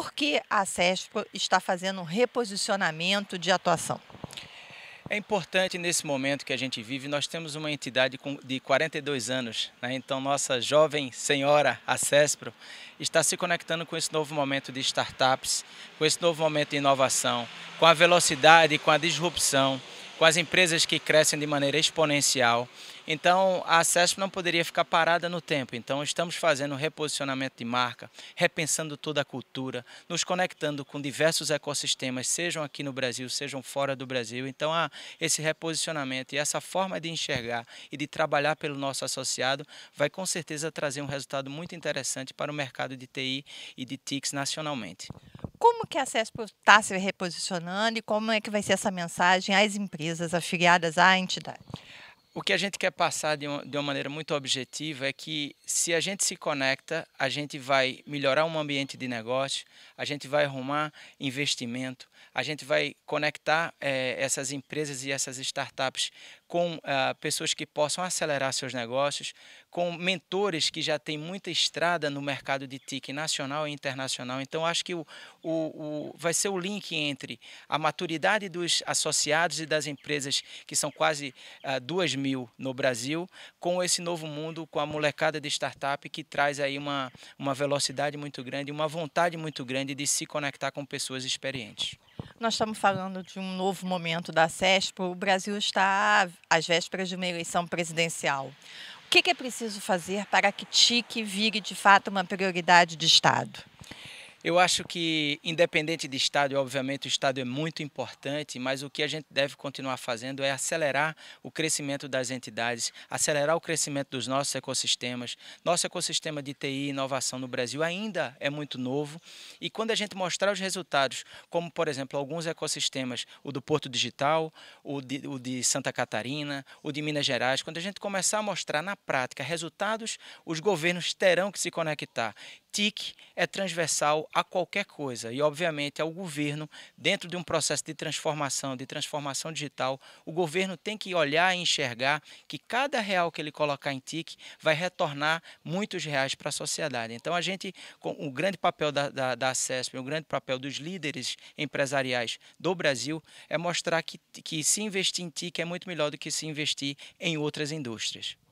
por que a CESP está fazendo um reposicionamento de atuação? É importante nesse momento que a gente vive, nós temos uma entidade de 42 anos, né? então nossa jovem senhora, a CESPRO, está se conectando com esse novo momento de startups, com esse novo momento de inovação, com a velocidade, com a disrupção com as empresas que crescem de maneira exponencial. Então, a CESP não poderia ficar parada no tempo. Então, estamos fazendo um reposicionamento de marca, repensando toda a cultura, nos conectando com diversos ecossistemas, sejam aqui no Brasil, sejam fora do Brasil. Então, ah, esse reposicionamento e essa forma de enxergar e de trabalhar pelo nosso associado vai com certeza trazer um resultado muito interessante para o mercado de TI e de TICs nacionalmente. Como que a CESP está se reposicionando e como é que vai ser essa mensagem às empresas afiliadas à entidade? O que a gente quer passar de, de uma maneira muito objetiva é que se a gente se conecta, a gente vai melhorar um ambiente de negócio, a gente vai arrumar investimento, a gente vai conectar é, essas empresas e essas startups com ah, pessoas que possam acelerar seus negócios, com mentores que já têm muita estrada no mercado de TIC nacional e internacional. Então, acho que o, o, o, vai ser o link entre a maturidade dos associados e das empresas, que são quase ah, duas mil no Brasil, com esse novo mundo, com a molecada de startup que traz aí uma, uma velocidade muito grande, uma vontade muito grande de se conectar com pessoas experientes. Nós estamos falando de um novo momento da SESP. O Brasil está às vésperas de uma eleição presidencial. O que é preciso fazer para que TIC vire de fato uma prioridade de Estado? Eu acho que, independente de estádio, obviamente o estádio é muito importante, mas o que a gente deve continuar fazendo é acelerar o crescimento das entidades, acelerar o crescimento dos nossos ecossistemas. Nosso ecossistema de TI e inovação no Brasil ainda é muito novo e quando a gente mostrar os resultados, como por exemplo alguns ecossistemas, o do Porto Digital, o de, o de Santa Catarina, o de Minas Gerais, quando a gente começar a mostrar na prática resultados, os governos terão que se conectar. TIC é transversal a qualquer coisa. E, obviamente, ao é governo, dentro de um processo de transformação, de transformação digital, o governo tem que olhar e enxergar que cada real que ele colocar em TIC vai retornar muitos reais para a sociedade. Então, a gente, com o grande papel da, da, da CESP, o grande papel dos líderes empresariais do Brasil, é mostrar que, que se investir em TIC é muito melhor do que se investir em outras indústrias.